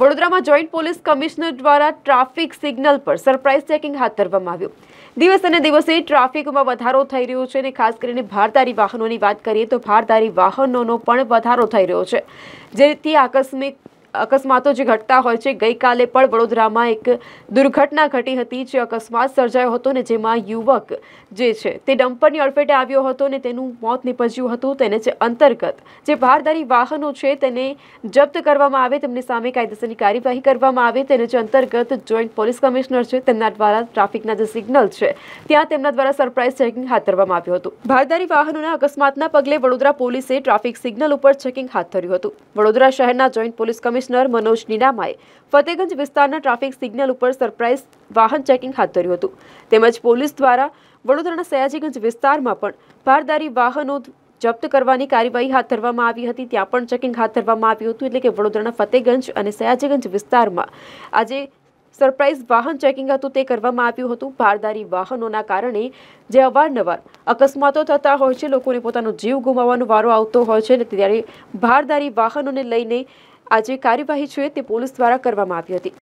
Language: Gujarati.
વડોદરામાં જોઈન્ટ પોલીસ કમિશનર દ્વારા ટ્રાફિક સિગ્નલ પર સરપ્રાઇઝ ચેકિંગ હાથ ધરવામાં આવ્યું દિવસ અને દિવસે ટ્રાફિકમાં વધારો થઈ રહ્યો છે અને ખાસ કરીને ભારધારી વાહનોની વાત કરીએ તો ભારધારી વાહનોનો પણ વધારો થઈ રહ્યો છે જેથી આકસ્મિક અકસ્માતો જે ઘટતા હોય છે ગઈકાલે પણ વડોદરામાં એક દુર્ઘટના ઘટી હતી જે અકસ્માત સર્જાયો હતો ને જેમાં યુવક જે છે તે ડમ્પરની અડફેટે આવ્યો હતો ને તેનું મોત નિપજ્યું હતું તેને જે અંતર્ગત જે ભારદારી વાહનો છે તેને જપ્ત કરવામાં આવે તેમની સામે કાયદેસરની કાર્યવાહી કરવામાં આવે તેને જે અંતર્ગત જોઈન્ટ પોલીસ કમિશનર છે તેમના દ્વારા ટ્રાફિકના જે સિગ્નલ છે ત્યાં તેમના દ્વારા સરપ્રાઇઝ ચેકિંગ હાથ ધરવામાં આવ્યું હતું ભારદારી વાહનોના અકસ્માતના પગલે વડોદરા પોલીસે ટ્રાફિક સિગ્નલ ઉપર ચેકિંગ હાથ ધર્યું હતું વડોદરા શહેરના joint police commissioner commissioner Manoj નીનામાએ ફતેગંજ વિસ્તારના ટ્રાફિક સિગ્નલ ઉપર સરપ્રાઇઝ વાહન ચેકિંગ હાથ ધર્યું હતું તેમજ પોલીસ દ્વારા વડોદરાના સયાજીગંજ વિસ્તારમાં પણ ભારદારી વાહનો જપ્ત કરવાની કાર્યવાહી હાથ ધરવામાં આવી હતી ત્યાં પણ ચેકિંગ હાથ ધરવામાં આવ્યું હતું એટલે કે વડોદરાના ફતેગંજ અને સયાજીગંજ વિસ્તારમાં આજે સરપ્રાઇઝ વાહન ચેકિંગ હતું તે કરવામાં આવ્યું હતું ભારદારી વાહનોના કારણે જે અવારનવાર અકસ્માતો થતા હોય છે લોકોને પોતાનો જીવ ગુમાવવાનો વારો આવતો હોય છે ત્યારે ભારદારી વાહનોને લઈને આ જે કાર્યવાહી છે તે પોલીસ દ્વારા કરવામાં આવી હતી